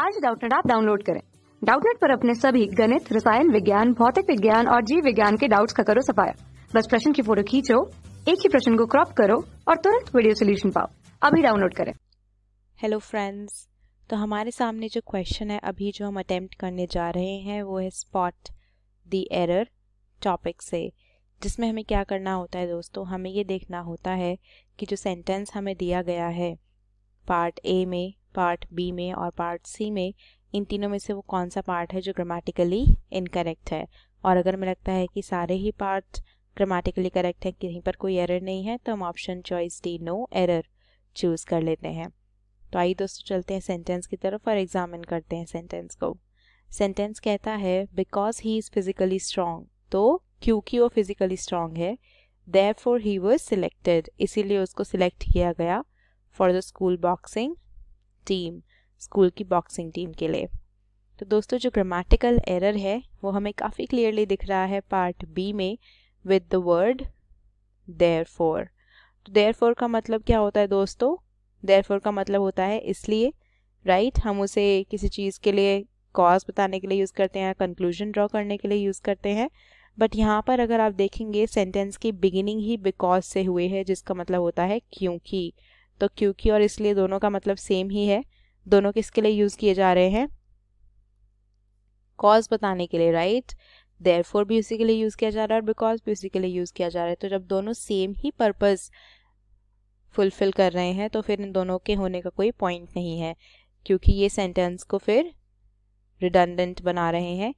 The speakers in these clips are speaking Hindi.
आज डाउटनेट आप डाउनलोड करें डाउटनेट पर अपने सभी गणित रसायन विज्ञान भौतिक विज्ञान और जीव विज्ञान के डाउट्स का करो सफाया बस प्रश्न की फोटो खींचो एक ही प्रश्न को क्रॉप करो और तुरंत वीडियो सोल्यूशन पाओ अभी डाउनलोड करें हेलो फ्रेंड्स तो हमारे सामने जो क्वेश्चन है अभी जो हम अटेम्प्ट करने जा रहे हैं वो है स्पॉट द एरर टॉपिक से जिसमें हमें क्या करना होता है दोस्तों हमें ये देखना होता है कि जो सेंटेंस हमें दिया गया है पार्ट ए में पार्ट बी में और पार्ट सी में इन तीनों में से वो कौन सा पार्ट है जो ग्रामेटिकली इनकरेक्ट है और अगर हमें लगता है कि सारे ही पार्ट ग्रामेटिकली करेक्ट है कहीं पर कोई एरर नहीं है तो हम option choice D no error choose कर लेते हैं तो आइए दोस्तों चलते हैं सेंटेंस की तरफ और एग्जामिन करते हैं सेंटेंस को सेंटेंस कहता है because he is physically strong तो क्योंकि वो फिजिकली स्ट्रांग है therefore he was selected इसीलिए उसको सिलेक्ट किया गया for the school boxing team school की बॉक्सिंग टीम के लिए तो दोस्तों जो ग्रामेटिकल एरर है वो हमें काफ़ी क्लियरली दिख रहा है पार्ट बी में with the word therefore तो देयर फोर का मतलब क्या होता है दोस्तों देयर फोर का मतलब होता है इसलिए राइट right? हम उसे किसी चीज़ के लिए कॉज बताने के लिए यूज़ करते हैं कंक्लूजन ड्रॉ करने के लिए यूज़ करते हैं बट यहाँ पर अगर आप देखेंगे सेंटेंस की बिगिनिंग ही बिकॉज से हुए है जिसका मतलब होता है क्योंकि तो क्योंकि और इसलिए दोनों का मतलब सेम ही है दोनों किसके लिए यूज़ किए जा रहे हैं कॉज बताने के लिए राइट देयर फोर भी उसी के लिए यूज़ किया जा रहा है और बिकॉज भी उसी के लिए यूज़ किया जा रहा है तो जब दोनों सेम ही पर्पज़ फुलफिल कर रहे हैं तो फिर इन दोनों के होने का कोई पॉइंट नहीं है क्योंकि ये सेंटेंस को फिर रिडंडेंट बना रहे हैं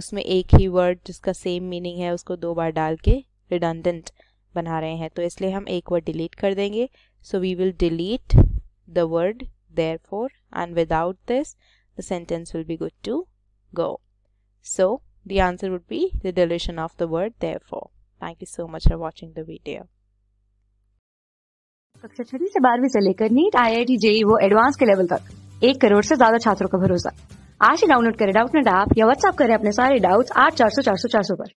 उसमें एक ही वर्ड जिसका सेम मीनिंग है उसको दो बार डाल के रिडंडेंट बना रहे हैं तो इसलिए हम एक वर्ड डिलीट कर देंगे so we will delete the word therefore and without this the sentence will be good to go so the answer would be the deletion of the word therefore thank you so much for watching the video कक्षा छठी से बारहवीं से लेकर NEET I I T JEE वो एडवांस के लेवल तक एक करोड़ से ज्यादा छात्रों का भरोसा आज ही डाउनलोड करें डाउट नेट ऐप या व्हाट्सएप करें अपने सारे डाउट्स आठ चार सौ चार सौ चार सौ पर